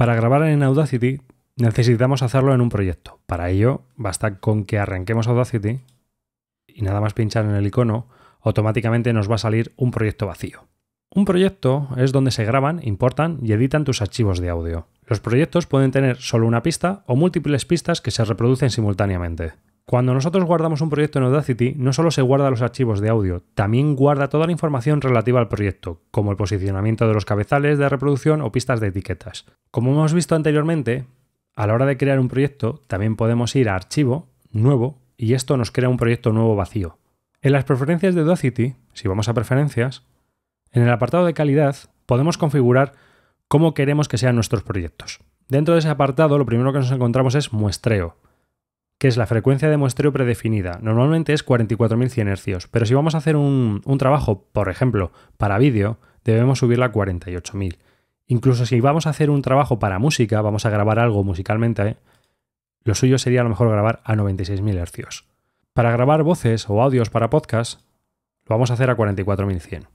Para grabar en Audacity necesitamos hacerlo en un proyecto. Para ello basta con que arranquemos Audacity y nada más pinchar en el icono, automáticamente nos va a salir un proyecto vacío. Un proyecto es donde se graban, importan y editan tus archivos de audio. Los proyectos pueden tener solo una pista o múltiples pistas que se reproducen simultáneamente. Cuando nosotros guardamos un proyecto en Audacity, no solo se guarda los archivos de audio, también guarda toda la información relativa al proyecto, como el posicionamiento de los cabezales de reproducción o pistas de etiquetas. Como hemos visto anteriormente, a la hora de crear un proyecto, también podemos ir a Archivo, Nuevo, y esto nos crea un proyecto nuevo vacío. En las preferencias de Audacity, si vamos a Preferencias, en el apartado de calidad podemos configurar cómo queremos que sean nuestros proyectos. Dentro de ese apartado, lo primero que nos encontramos es muestreo que es la frecuencia de muestreo predefinida. Normalmente es 44.100 Hz, pero si vamos a hacer un, trabajo, por ejemplo, para vídeo, debemos subirla a 48.000. Incluso si vamos a hacer un trabajo para música, vamos a grabar algo musicalmente, lo suyo sería a lo mejor grabar a 96.000 Hz. Para grabar voces o audios para podcast, lo vamos a hacer a 44.100.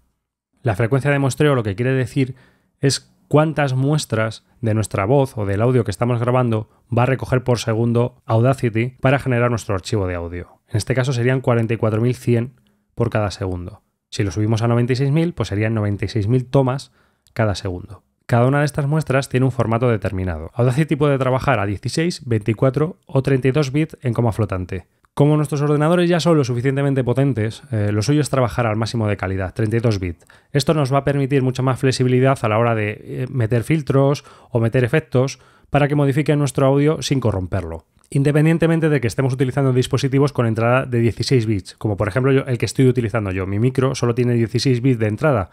La frecuencia de muestreo lo que quiere decir es cuántas muestras de nuestra voz o del audio que estamos grabando va a recoger por segundo Audacity para generar nuestro archivo de audio. En este caso serían 44.100 por cada segundo. Si lo subimos a 96.000, pues serían 96.000 tomas cada segundo. Cada una de estas muestras tiene un formato determinado. Audacity puede trabajar a 16, 24 o 32 bits en coma flotante, como nuestros ordenadores ya son lo suficientemente potentes, eh, lo suyo es trabajar al máximo de calidad, 32 bits. Esto nos va a permitir mucha más flexibilidad a la hora de eh, meter filtros o meter efectos para que modifiquen nuestro audio sin corromperlo. Independientemente de que estemos utilizando dispositivos con entrada de 16 bits, como por ejemplo el que estoy utilizando yo, mi micro solo tiene 16 bits de entrada,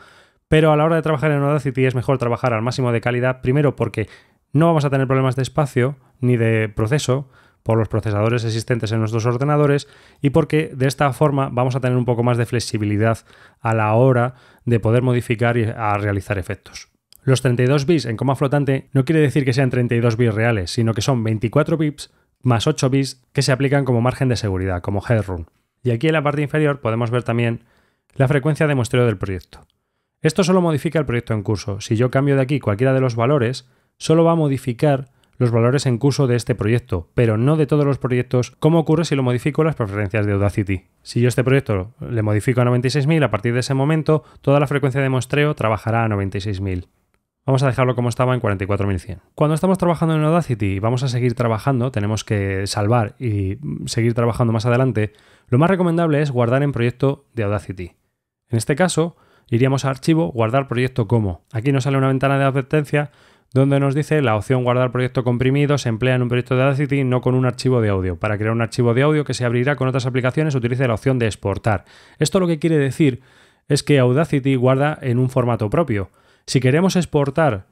pero a la hora de trabajar en Audacity es mejor trabajar al máximo de calidad, primero porque no vamos a tener problemas de espacio ni de proceso, por los procesadores existentes en nuestros ordenadores y porque de esta forma vamos a tener un poco más de flexibilidad a la hora de poder modificar y a realizar efectos. Los 32 bits en coma flotante no quiere decir que sean 32 bits reales, sino que son 24 bits más 8 bits que se aplican como margen de seguridad, como headroom. Y aquí en la parte inferior podemos ver también la frecuencia de muestreo del proyecto. Esto solo modifica el proyecto en curso. Si yo cambio de aquí cualquiera de los valores, solo va a modificar los valores en curso de este proyecto, pero no de todos los proyectos, como ocurre si lo modifico las preferencias de Audacity. Si yo este proyecto le modifico a 96.000, a partir de ese momento toda la frecuencia de muestreo trabajará a 96.000. Vamos a dejarlo como estaba en 44.100. Cuando estamos trabajando en Audacity y vamos a seguir trabajando, tenemos que salvar y seguir trabajando más adelante, lo más recomendable es guardar en proyecto de Audacity. En este caso, iríamos a archivo, guardar proyecto como. Aquí nos sale una ventana de advertencia donde nos dice la opción guardar proyecto comprimido se emplea en un proyecto de Audacity, no con un archivo de audio. Para crear un archivo de audio que se abrirá con otras aplicaciones, utilice la opción de exportar. Esto lo que quiere decir es que Audacity guarda en un formato propio. Si queremos exportar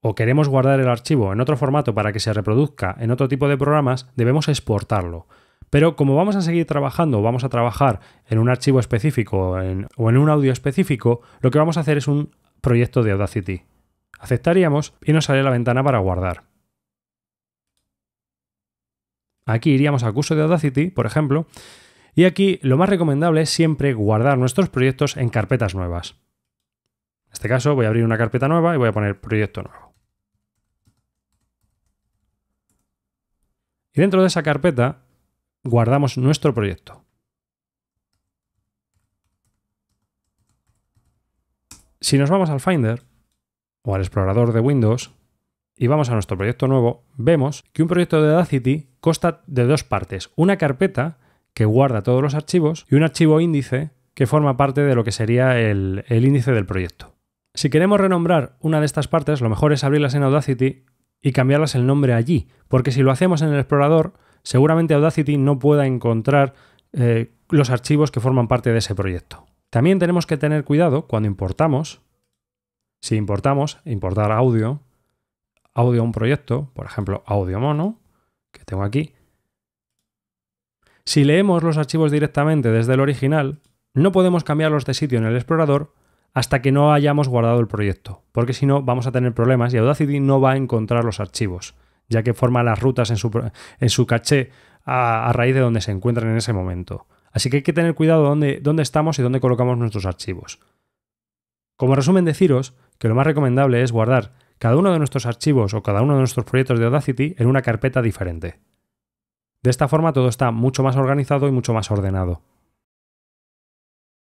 o queremos guardar el archivo en otro formato para que se reproduzca en otro tipo de programas, debemos exportarlo. Pero como vamos a seguir trabajando, vamos a trabajar en un archivo específico o en un audio específico, lo que vamos a hacer es un proyecto de Audacity. Aceptaríamos y nos sale la ventana para guardar. Aquí iríamos al curso de Audacity, por ejemplo, y aquí lo más recomendable es siempre guardar nuestros proyectos en carpetas nuevas. En este caso voy a abrir una carpeta nueva y voy a poner proyecto nuevo. Y dentro de esa carpeta guardamos nuestro proyecto. Si nos vamos al Finder, o al explorador de Windows y vamos a nuestro proyecto nuevo, vemos que un proyecto de Audacity consta de dos partes. Una carpeta que guarda todos los archivos y un archivo índice que forma parte de lo que sería el, índice del proyecto. Si queremos renombrar una de estas partes, lo mejor es abrirlas en Audacity y cambiarlas el nombre allí, porque si lo hacemos en el explorador, seguramente Audacity no pueda encontrar eh, los archivos que forman parte de ese proyecto. También tenemos que tener cuidado cuando importamos si importamos, importar audio, audio a un proyecto, por ejemplo, audio mono, que tengo aquí. Si leemos los archivos directamente desde el original, no podemos cambiarlos de sitio en el explorador hasta que no hayamos guardado el proyecto, porque si no vamos a tener problemas y Audacity no va a encontrar los archivos, ya que forma las rutas en su, caché a, raíz de donde se encuentran en ese momento. Así que hay que tener cuidado dónde estamos y dónde colocamos nuestros archivos. Como resumen, deciros que lo más recomendable es guardar cada uno de nuestros archivos o cada uno de nuestros proyectos de Audacity en una carpeta diferente. De esta forma todo está mucho más organizado y mucho más ordenado.